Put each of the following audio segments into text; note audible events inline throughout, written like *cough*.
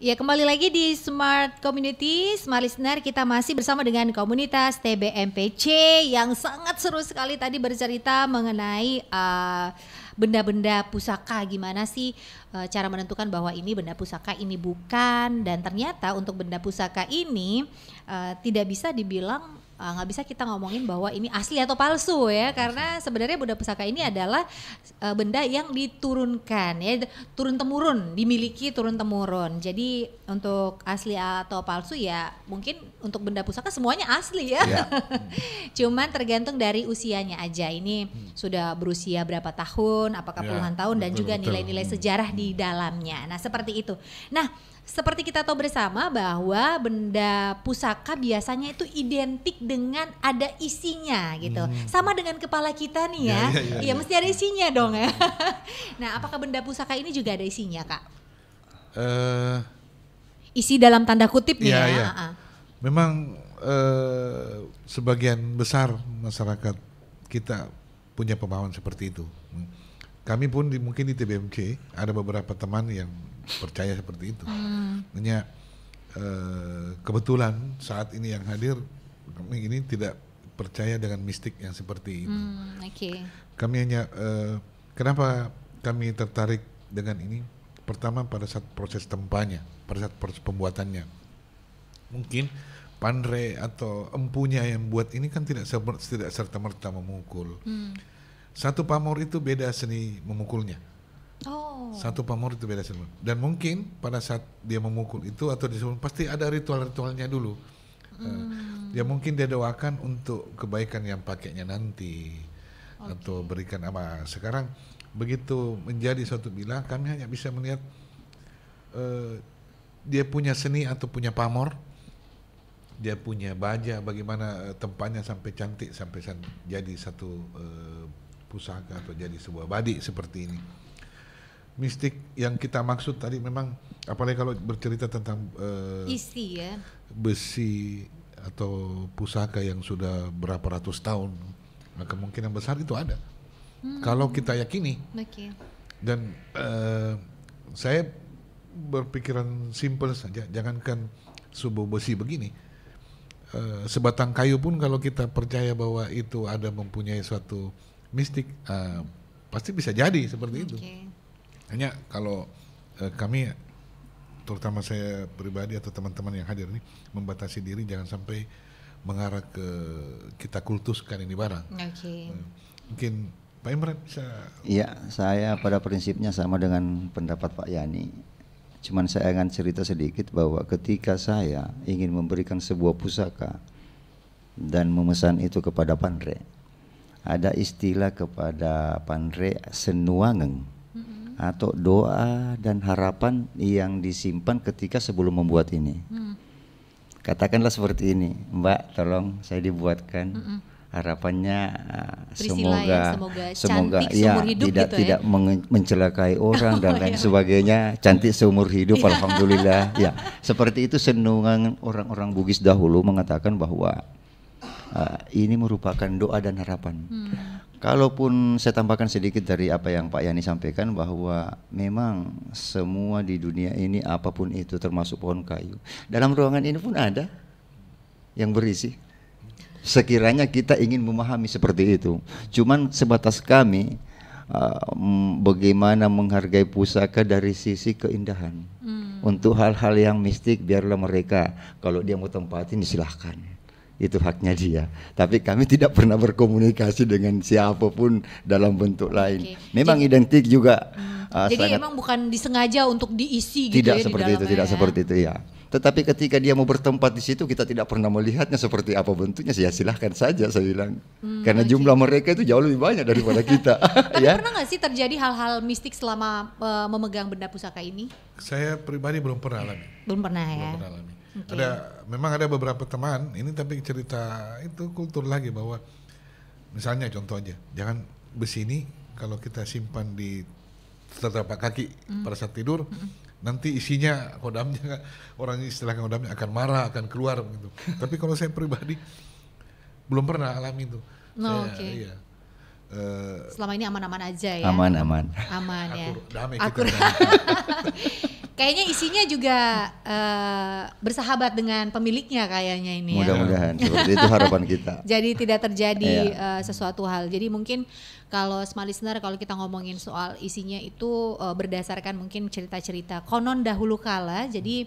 Ya kembali lagi di Smart Community, Smart Listener kita masih bersama dengan komunitas TBMPC yang sangat seru sekali tadi bercerita mengenai benda uh, benda-benda pusaka gimana sih uh, cara menentukan bahwa ini benda pusaka ini bukan dan ternyata untuk benda pusaka ini uh, tidak bisa dibilang Eh, nggak uh, bisa kita ngomongin bahwa ini asli atau palsu ya karena sebenarnya Buddha Pusaka ini adalah uh, benda yang diturunkan ya turun temurun dimiliki turun temurun jadi untuk asli atau palsu ya mungkin untuk benda pusaka semuanya asli ya, ya. *laughs* cuman tergantung dari usianya aja ini hmm. sudah berusia berapa tahun apakah ya, puluhan tahun betul, dan juga nilai-nilai hmm. sejarah hmm. di dalamnya nah seperti itu nah seperti kita tahu bersama bahwa benda pusaka biasanya itu identik dengan ada isinya gitu. Hmm. Sama dengan kepala kita nih ya. Iya, ya, ya, ya, iya, ya. mesti ada isinya dong ya. *laughs* nah, apakah benda pusaka ini juga ada isinya, Kak? Uh, Isi dalam tanda kutip nih iya, ya. ya. Uh -uh. Memang uh, sebagian besar masyarakat kita punya pemahaman seperti itu kami pun di, mungkin di TBMK ada beberapa teman yang percaya seperti itu. Hmm. Hanya eh, kebetulan saat ini yang hadir kami ini tidak percaya dengan mistik yang seperti ini. Hmm, okay. Kami hanya eh, kenapa kami tertarik dengan ini? Pertama pada saat proses tempanya, pada saat proses pembuatannya. Mungkin Pandre atau empunya yang buat ini kan tidak tidak serta merta memukul. Hmm satu pamor itu beda seni memukulnya. Oh. Satu pamor itu beda seni. Dan mungkin pada saat dia memukul itu atau disebut pasti ada ritual-ritualnya dulu. Eh, hmm. ya mungkin dia doakan untuk kebaikan yang pakainya nanti okay. atau berikan apa. Sekarang begitu menjadi suatu bila kami hanya bisa melihat uh, dia punya seni atau punya pamor dia punya baja bagaimana eh, tempatnya sampai cantik sampai jadi satu uh, pusaka atau jadi sebuah badik seperti ini. Mistik yang kita maksud tadi memang apalagi kalau bercerita tentang uh, isi ya. Besi atau pusaka yang sudah berapa ratus tahun, maka kemungkinan besar itu ada. Hmm. Kalau kita yakini. Okay. Dan uh, saya berpikiran simpel saja, jangankan subuh besi begini. Uh, sebatang kayu pun kalau kita percaya bahwa itu ada mempunyai suatu mistik uh, pasti bisa jadi seperti okay. itu hanya kalau uh, kami terutama saya pribadi atau teman-teman yang hadir ini membatasi diri jangan sampai mengarah ke kita kultuskan ini barang okay. Uh, eh, mungkin Pak Imran bisa iya saya pada prinsipnya sama dengan pendapat Pak Yani Cuman saya akan cerita sedikit bahwa ketika saya ingin memberikan sebuah pusaka dan memesan itu kepada Pandre, ada istilah kepada Pandre senuangeng atau doa dan harapan yang disimpan ketika sebelum membuat ini. Mm. Katakanlah seperti ini, Mbak, tolong saya dibuatkan mm harapannya ah, Prisila semoga ya, semoga, semoga ya hidup tidak gitu ya? tidak ya? mencelakai *laughs* orang oh, dan lain oh, iya. sebagainya, cantik seumur hidup iya. alhamdulillah. ya, seperti itu senungan orang-orang Bugis dahulu mengatakan bahwa uh, ini merupakan doa dan harapan. Hmm. Kalaupun saya tambahkan sedikit dari apa yang Pak Yani sampaikan bahwa memang semua di dunia ini apapun itu termasuk pohon kayu. Dalam ruangan ini pun ada yang berisi. Sekiranya kita ingin memahami seperti itu. Cuman sebatas kami uh, bagaimana menghargai pusaka dari sisi keindahan. Hmm. Untuk hal-hal yang mistik biarlah mereka kalau dia mau tempatin silahkan itu haknya dia. Tapi kami tidak pernah berkomunikasi dengan siapapun dalam bentuk lain. Memang jadi, identik juga. Hmm, uh, jadi sangat, emang bukan disengaja untuk diisi gitu tidak ya seperti di itu, tidak ya. seperti itu ya. Tetapi ketika dia mau bertempat di situ kita tidak pernah melihatnya seperti apa bentuknya. Ya silahkan saja saya bilang. Hmm, Karena okay. jumlah mereka itu jauh lebih banyak daripada kita. *laughs* Tapi ya? pernah nggak sih terjadi hal-hal mistik selama uh, memegang benda pusaka ini? Saya pribadi belum pernah alami. Belum pernah ya. Belum pernah alami. Okay. Ada memang ada beberapa teman ini tapi cerita itu kultur lagi bahwa misalnya contoh aja, jangan besi ini kalau kita simpan di terdapat kaki mm. pada saat tidur mm. Nanti isinya kodamnya *laughs* orang istilah kodamnya akan marah, akan keluar gitu. *laughs* tapi kalau saya pribadi belum pernah alami itu. No, okay. iya, eh, selama ini aman-aman aja ya. Aman aman. Aman ya. Damai Akur. kita. *laughs* Kayaknya isinya juga uh, bersahabat dengan pemiliknya kayaknya ini ya. Mudah-mudahan ya. *laughs* seperti itu harapan kita. Jadi tidak terjadi yeah. Iya. uh, sesuatu hal. Jadi mungkin kalau smart listener kalau kita ngomongin soal isinya itu uh, berdasarkan mungkin cerita-cerita konon dahulu kala. Jadi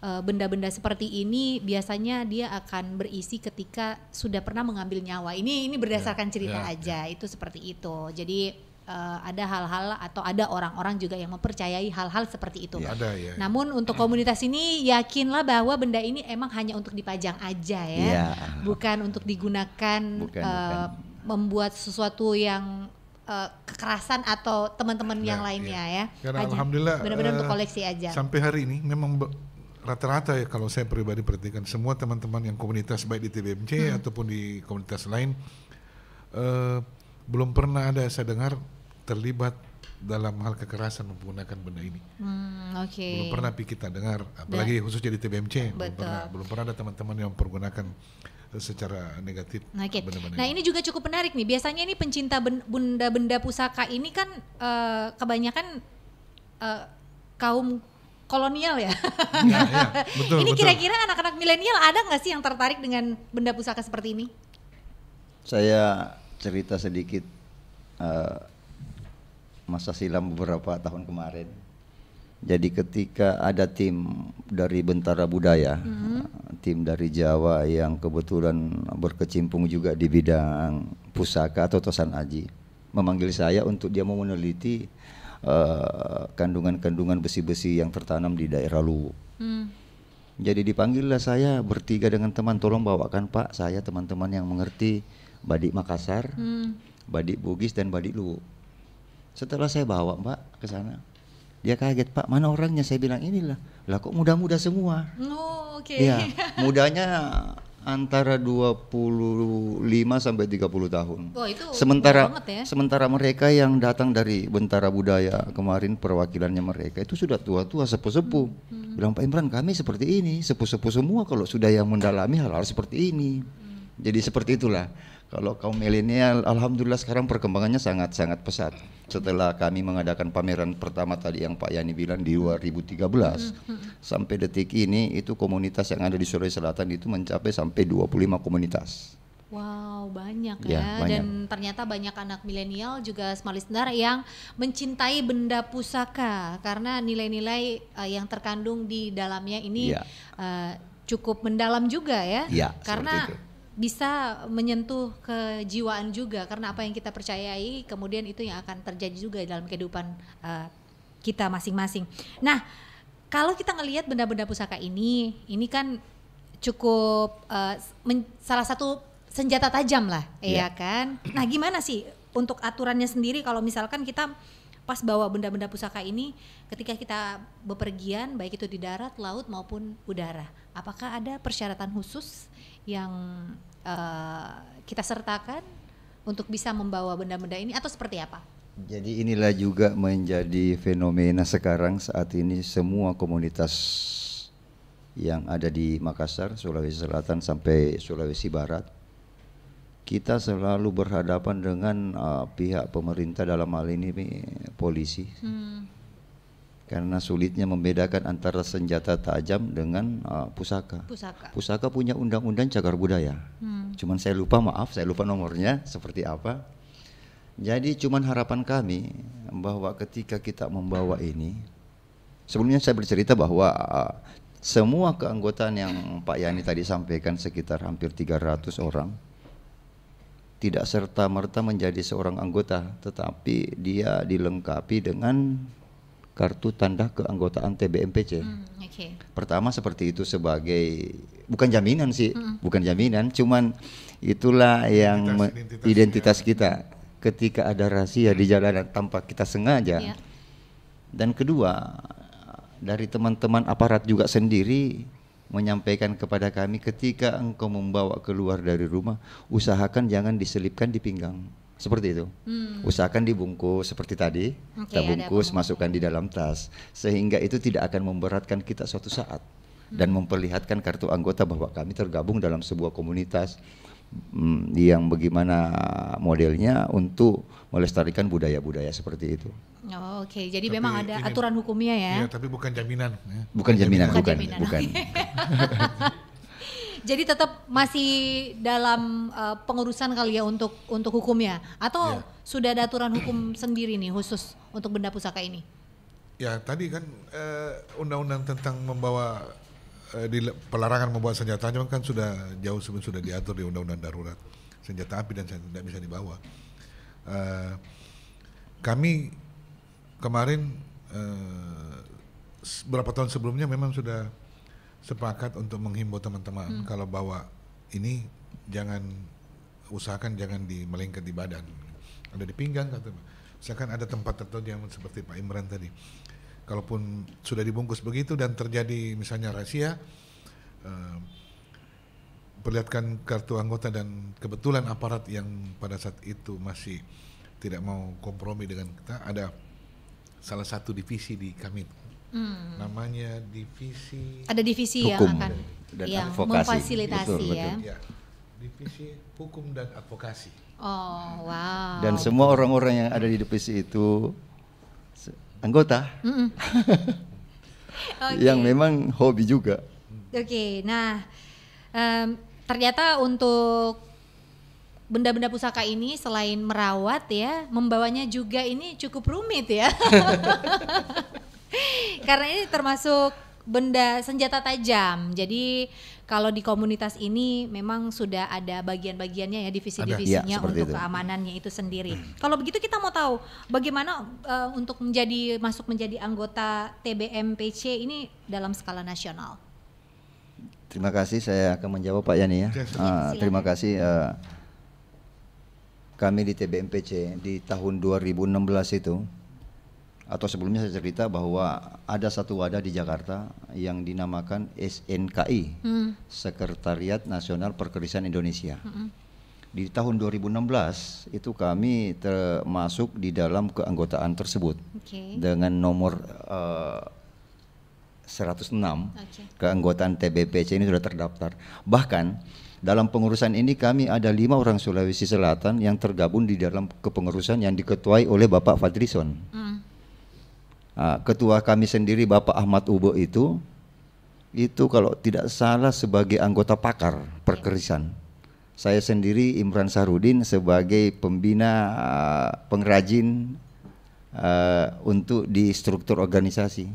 eh, benda-benda seperti ini biasanya dia akan berisi ketika sudah pernah mengambil nyawa. Ini ini berdasarkan iya, cerita ya, aja. Ya. Itu seperti itu. Jadi uh, ada hal-hal atau ada orang-orang juga yang mempercayai hal-hal seperti itu. Ya, ada, ya, Namun untuk komunitas ini yakinlah bahwa benda ini emang hanya untuk dipajang aja ya, ya. bukan untuk digunakan bukan, uh, bukan. membuat sesuatu yang eh, kekerasan atau teman-teman nah, yang lainnya iya. ya. Karena aja. alhamdulillah benar-benar uh, untuk koleksi aja. Sampai hari ini memang rata-rata ya kalau saya pribadi perhatikan semua teman-teman yang komunitas baik di TBMC hmm. ataupun di komunitas lain uh, belum pernah ada saya dengar terlibat dalam hal kekerasan menggunakan benda ini. Hmm, Oke. Okay. Belum pernah kita dengar, apalagi Dan, khususnya di TBMC, belum pernah, belum pernah ada teman-teman yang menggunakan eh, secara negatif. Okay. Benda -benda nah ini juga cukup menarik nih. Biasanya ini pencinta benda-benda pusaka ini kan uh, kebanyakan uh, kaum kolonial ya. ya, ya. *laughs* Betul, ini kira-kira anak-anak milenial ada nggak sih yang tertarik dengan benda pusaka seperti ini? Saya cerita sedikit masa silam beberapa tahun kemarin. Jadi ketika ada tim dari Bentara Budaya, mm -hmm. tim dari Jawa yang kebetulan berkecimpung juga di bidang pusaka atau tosan aji, memanggil saya untuk dia mau meneliti eh, kandungan-kandungan uh, besi-besi yang tertanam di daerah Luwu. Mm. Jadi dipanggillah saya bertiga dengan teman, tolong bawakan Pak saya teman-teman yang mengerti Badik Makassar, mm. Badik Bugis dan Badik Luwu setelah saya bawa Mbak ke sana, dia kaget Pak mana orangnya? Saya bilang inilah. Lah kok muda-muda semua? Oh oke. Okay. Ya *laughs* mudanya antara 25 sampai 30 tahun. Oh, itu sementara ya. sementara mereka yang datang dari Bentara Budaya kemarin perwakilannya mereka itu sudah tua-tua sepuh-sepuh. Hmm. Bilang Pak Imran kami seperti ini, sepuh-sepuh semua kalau sudah yang mendalami hal-hal seperti ini. Hmm. Jadi seperti itulah. Kalau kaum milenial, alhamdulillah sekarang perkembangannya sangat-sangat pesat. Setelah kami mengadakan pameran pertama tadi yang Pak Yani bilang di 2013, hmm, hmm, hmm. sampai detik ini itu komunitas yang ada di Sulawesi Selatan itu mencapai sampai 25 komunitas. Wow, banyak ya, ya. Banyak. dan ternyata banyak anak milenial juga smart listener yang mencintai benda pusaka karena nilai-nilai uh, yang terkandung di dalamnya ini ya. uh, cukup mendalam juga ya. ya karena bisa menyentuh kejiwaan juga karena apa yang kita percayai kemudian itu yang akan terjadi juga dalam kehidupan uh, kita masing-masing. Nah, kalau kita ngelihat benda-benda pusaka ini, ini kan cukup uh, salah satu senjata tajam lah, yeah. ya kan? Nah, gimana sih untuk aturannya sendiri kalau misalkan kita pas bawa benda-benda pusaka ini ketika kita bepergian baik itu di darat, laut maupun udara, apakah ada persyaratan khusus yang uh, kita sertakan untuk bisa membawa benda-benda ini atau seperti apa? Jadi inilah juga menjadi fenomena sekarang saat ini semua komunitas yang ada di Makassar, Sulawesi Selatan sampai Sulawesi Barat kita selalu berhadapan dengan uh, pihak pemerintah dalam hal ini eh, polisi. Hmm karena sulitnya membedakan antara senjata tajam dengan uh, pusaka. pusaka. Pusaka punya undang-undang cagar budaya. Hmm. Cuman saya lupa maaf, saya lupa nomornya seperti apa. Jadi cuman harapan kami bahwa ketika kita membawa ini sebelumnya saya bercerita bahwa uh, semua keanggotaan yang Pak Yani tadi sampaikan sekitar hampir 300 orang tidak serta merta menjadi seorang anggota tetapi dia dilengkapi dengan kartu tanda keanggotaan TBMPC. Hmm, okay. Pertama seperti itu sebagai bukan jaminan sih, hmm. bukan jaminan, cuman itulah yang identitas, identitas kita. Ketika ada rahasia di jalanan tanpa kita sengaja. Yeah. Dan kedua, dari teman-teman aparat juga sendiri menyampaikan kepada kami ketika engkau membawa keluar dari rumah, usahakan jangan diselipkan di pinggang seperti itu. Hmm. Usahakan dibungkus seperti tadi, okay, kita bungkus masukkan di dalam tas sehingga itu tidak akan memberatkan kita suatu saat hmm. dan memperlihatkan kartu anggota bahwa kami tergabung dalam sebuah komunitas hmm, yang bagaimana modelnya untuk melestarikan budaya-budaya seperti itu. Oh, Oke, okay. jadi tapi memang ada ini, aturan hukumnya ya. Iya, tapi bukan jaminan. Ya. Bukan jaminan, bukan, bukan jaminan. bukan. *laughs* *laughs* Jadi tetap masih dalam uh, pengurusan kali ya untuk untuk hukumnya atau yeah. sudah ada aturan hukum sendiri nih khusus untuk benda pusaka ini? Ya tadi kan eh, undang-undang uh, tentang membawa uh, di pelarangan membawa senjata tajam kan sudah jauh sebelum sudah diatur di undang-undang darurat senjata api dan senjata tidak bisa dibawa. Uh, kami kemarin uh, berapa tahun sebelumnya memang sudah sepakat untuk menghimbau teman-teman hmm. kalau bawa ini jangan usahakan jangan di melingkar di badan ada di pinggang kata misalkan ada tempat tertentu yang seperti Pak Imran tadi kalaupun sudah dibungkus begitu dan terjadi misalnya rahasia eh, perlihatkan kartu anggota dan kebetulan aparat yang pada saat itu masih tidak mau kompromi dengan kita ada salah satu divisi di kami hmm. namanya divisi ada divisi hukum yang akan dan yang memfasilitasi betul, ya. Betul. ya divisi hukum dan advokasi oh wow dan semua orang-orang yang ada di divisi itu anggota mm *laughs* okay. yang memang hobi juga oke okay, nah um, ternyata untuk benda-benda pusaka ini selain merawat ya, membawanya juga ini cukup rumit ya. *laughs* *laughs* Karena ini termasuk benda senjata tajam. Jadi kalau di komunitas ini memang sudah ada bagian-bagiannya ya divisi-divisinya ya, untuk itu. keamanannya itu sendiri. Hmm. Kalau begitu kita mau tahu bagaimana uh, untuk menjadi masuk menjadi anggota TBMPC ini dalam skala nasional. Terima kasih saya akan menjawab Pak Yani ya. Uh, terima kasih uh, kami di TBMPC di tahun 2016 itu atau sebelumnya saya cerita bahwa ada satu wadah di Jakarta yang dinamakan SNKI, hmm. Sekretariat Nasional Perkerisan Indonesia. Hmm. Di tahun 2016 itu kami termasuk di dalam keanggotaan tersebut okay. dengan nomor uh, 106 okay. keanggotaan TBPC ini sudah terdaftar. Bahkan dalam pengurusan ini kami ada lima orang Sulawesi Selatan yang tergabung di dalam kepengurusan yang diketuai oleh Bapak Fadrison Hmm Ah, ketua kami sendiri Bapak Ahmad Ubo itu itu kalau tidak salah sebagai anggota pakar perkerisan. Saya sendiri Imran Sarudin sebagai pembina ah, pengrajin uh, untuk di struktur organisasi.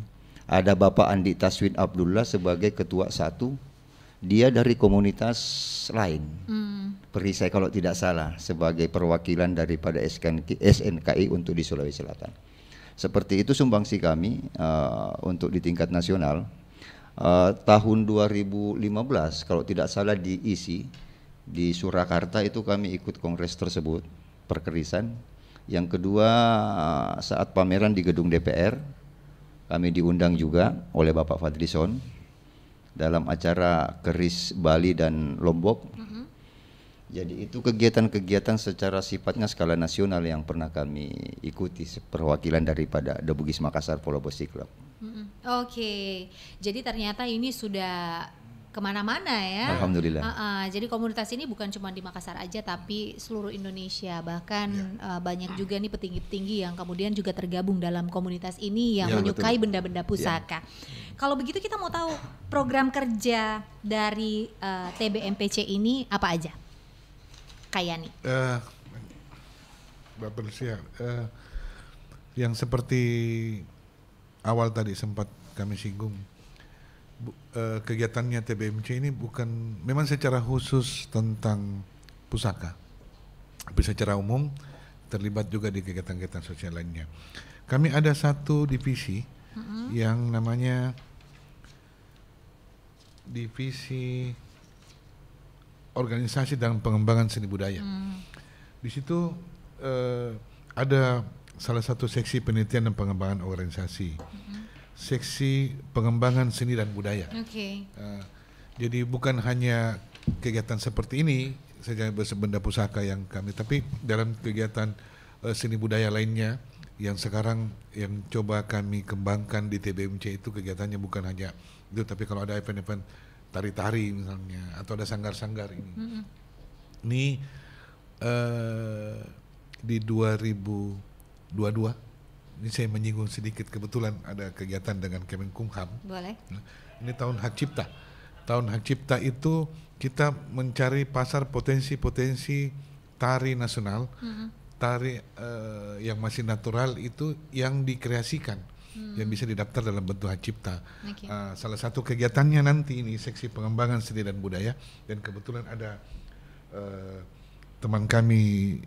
Ada Bapak Andi Taswin Abdullah sebagai ketua satu, dia dari komunitas lain. Hmm. Perisai kalau tidak salah sebagai perwakilan daripada SNKI untuk di Sulawesi Selatan. Seperti itu sumbangsi kami uh, untuk di tingkat nasional. Uh, tahun 2015 kalau tidak salah diisi di Surakarta itu kami ikut kongres tersebut perkerisan. Yang kedua eh, saat pameran di gedung DPR kami diundang juga oleh Bapak Fadlison dalam acara Keris Bali dan Lombok. Mm -hmm. Jadi itu kegiatan-kegiatan secara sifatnya skala nasional yang pernah kami ikuti perwakilan daripada The Bugis Makassar Bosi Club. Mm-hmm. Oke, okay. jadi ternyata ini sudah kemana-mana ya. Alhamdulillah. Uh, uh, jadi komunitas ini bukan cuma di Makassar aja, tapi seluruh Indonesia. Bahkan yeah. Iya. uh, banyak juga nih petinggi-petinggi yang kemudian juga tergabung dalam komunitas ini yang yeah, menyukai benda-benda iya. pusaka. Yeah. Kalau begitu kita mau tahu program kerja dari uh, eh, TBMPC ini apa aja? Kayani? Uh, eh, Persia, ya. uh, eh, yang seperti awal tadi sempat kami singgung, bu, uh, kegiatannya TBMC ini bukan memang secara khusus tentang pusaka, tapi secara umum terlibat juga di kegiatan-kegiatan sosial lainnya. Kami ada satu divisi mm -hmm. yang namanya divisi organisasi dan pengembangan seni budaya. Hmm. Di situ eh, ada salah satu seksi penelitian dan pengembangan organisasi, hmm. seksi pengembangan seni dan budaya. Okay. Eh, jadi bukan hanya kegiatan seperti ini saja benda pusaka yang kami, tapi dalam kegiatan eh, seni budaya lainnya yang sekarang yang coba kami kembangkan di TBMC itu kegiatannya bukan hanya itu, tapi kalau ada event-event event tari-tari misalnya atau ada sanggar-sanggar ini. Mm-hmm. Ini uh, di 2022 ini saya menyinggung sedikit kebetulan ada kegiatan dengan Kemenkumham. Boleh. Ini tahun hak cipta. Tahun hak cipta itu kita mencari pasar potensi-potensi tari nasional, mm-hmm. tari uh, yang masih natural itu yang dikreasikan hmm. yang bisa didaftar dalam bentuk hak cipta. Okay. Uh, salah satu kegiatannya nanti ini seksi pengembangan seni dan budaya dan kebetulan ada uh, teman kami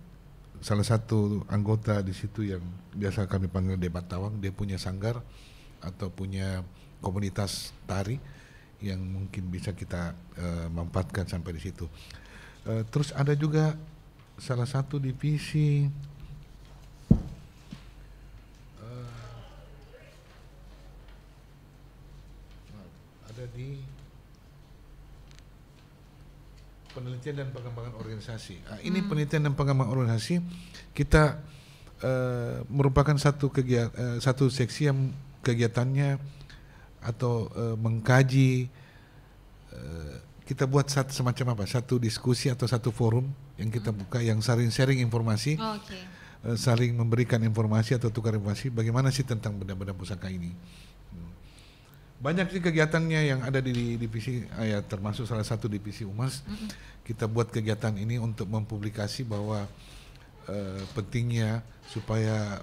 salah satu anggota di situ yang biasa kami panggil Debat Tawang, dia punya sanggar atau punya komunitas tari yang mungkin bisa kita uh, manfaatkan sampai di situ. Uh, terus ada juga salah satu divisi di penelitian dan pengembangan organisasi. Nah, ini hmm. penelitian dan pengembangan organisasi kita uh, merupakan satu kegiatan uh, eh, satu seksi yang kegiatannya atau uh, mengkaji kita buat satu, semacam apa? Satu diskusi atau satu forum yang kita hmm. buka yang saling sharing informasi. Oh, okay. saling memberikan informasi atau tukar informasi bagaimana sih tentang benda-benda pusaka ini. Hmm banyak sih kegiatannya yang ada di divisi eh, ya termasuk salah satu divisi umas mm -hmm. kita buat kegiatan ini untuk mempublikasi bahwa e, pentingnya supaya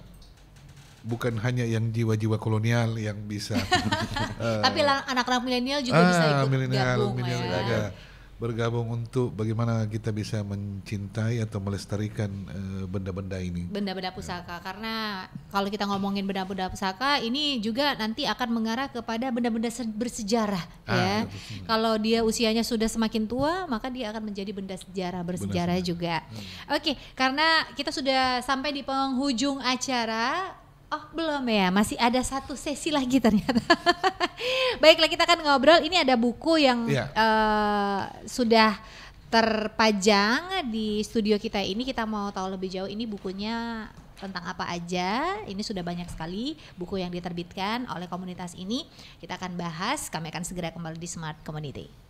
bukan hanya yang jiwa-jiwa kolonial yang bisa uh, *laughs* tapi anak-anak milenial juga ah, bisa ikut milenial, ya. milenial ya bergabung untuk bagaimana kita bisa mencintai atau melestarikan eh, benda-benda ini. Benda-benda ya. pusaka ya. karena kalau kita ngomongin benda-benda pusaka ini juga nanti akan mengarah kepada benda-benda bersejarah ah, ya. Kalau dia usianya sudah semakin tua maka dia akan menjadi benda sejarah bersejarah benda juga. Hmm. Oke, karena kita sudah sampai di penghujung acara Oh belum ya, masih ada satu sesi lagi ternyata. *laughs* Baiklah kita akan ngobrol. Ini ada buku yang yeah. Iya. uh, sudah terpajang di studio kita ini. Kita mau tahu lebih jauh ini bukunya tentang apa aja. Ini sudah banyak sekali buku yang diterbitkan oleh komunitas ini. Kita akan bahas. Kami akan segera kembali di Smart Community.